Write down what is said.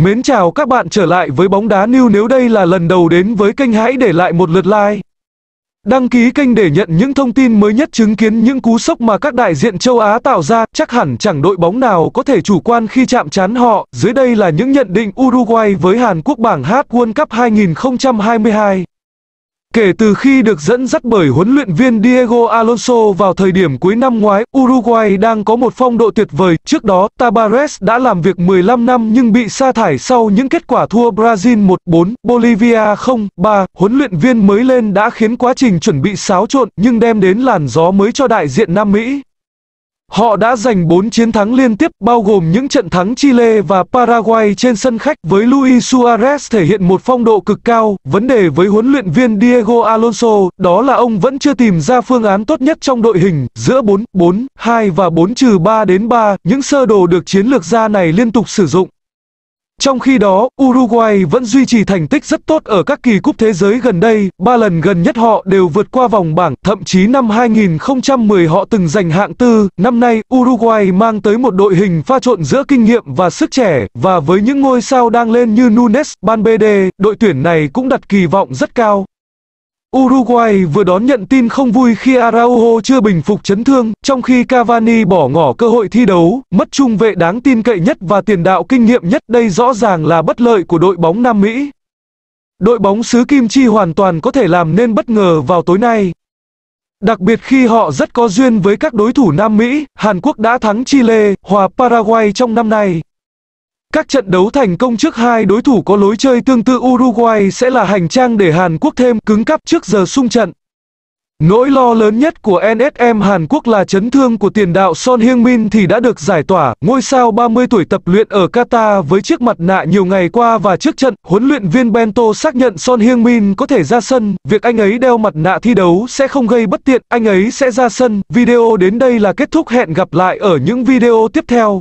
Mến chào các bạn trở lại với bóng đá new nếu đây là lần đầu đến với kênh hãy để lại một lượt like. Đăng ký kênh để nhận những thông tin mới nhất chứng kiến những cú sốc mà các đại diện châu Á tạo ra, chắc hẳn chẳng đội bóng nào có thể chủ quan khi chạm chán họ. Dưới đây là những nhận định Uruguay với Hàn Quốc bảng H World Cup 2022. Kể từ khi được dẫn dắt bởi huấn luyện viên Diego Alonso vào thời điểm cuối năm ngoái, Uruguay đang có một phong độ tuyệt vời. Trước đó, Tabares đã làm việc 15 năm nhưng bị sa thải sau những kết quả thua Brazil 1-4, Bolivia 0-3. Huấn luyện viên mới lên đã khiến quá trình chuẩn bị xáo trộn nhưng đem đến làn gió mới cho đại diện Nam Mỹ. Họ đã giành 4 chiến thắng liên tiếp bao gồm những trận thắng Chile và Paraguay trên sân khách với Luis Suarez thể hiện một phong độ cực cao. Vấn đề với huấn luyện viên Diego Alonso đó là ông vẫn chưa tìm ra phương án tốt nhất trong đội hình giữa 4, 4, 2 và 4 trừ 3 đến 3. Những sơ đồ được chiến lược gia này liên tục sử dụng trong khi đó, Uruguay vẫn duy trì thành tích rất tốt ở các kỳ cúp thế giới gần đây, ba lần gần nhất họ đều vượt qua vòng bảng, thậm chí năm 2010 họ từng giành hạng tư. Năm nay, Uruguay mang tới một đội hình pha trộn giữa kinh nghiệm và sức trẻ, và với những ngôi sao đang lên như Nunes, Banbede, đội tuyển này cũng đặt kỳ vọng rất cao. Uruguay vừa đón nhận tin không vui khi Araujo chưa bình phục chấn thương, trong khi Cavani bỏ ngỏ cơ hội thi đấu, mất trung vệ đáng tin cậy nhất và tiền đạo kinh nghiệm nhất đây rõ ràng là bất lợi của đội bóng Nam Mỹ. Đội bóng xứ Kim Chi hoàn toàn có thể làm nên bất ngờ vào tối nay. Đặc biệt khi họ rất có duyên với các đối thủ Nam Mỹ, Hàn Quốc đã thắng Chile, hòa Paraguay trong năm nay. Các trận đấu thành công trước hai đối thủ có lối chơi tương tự Uruguay sẽ là hành trang để Hàn Quốc thêm cứng cắp trước giờ sung trận. Nỗi lo lớn nhất của NSM Hàn Quốc là chấn thương của tiền đạo Son Heung-min thì đã được giải tỏa. Ngôi sao 30 tuổi tập luyện ở Qatar với chiếc mặt nạ nhiều ngày qua và trước trận, huấn luyện viên Bento xác nhận Son Heung-min có thể ra sân. Việc anh ấy đeo mặt nạ thi đấu sẽ không gây bất tiện, anh ấy sẽ ra sân. Video đến đây là kết thúc, hẹn gặp lại ở những video tiếp theo.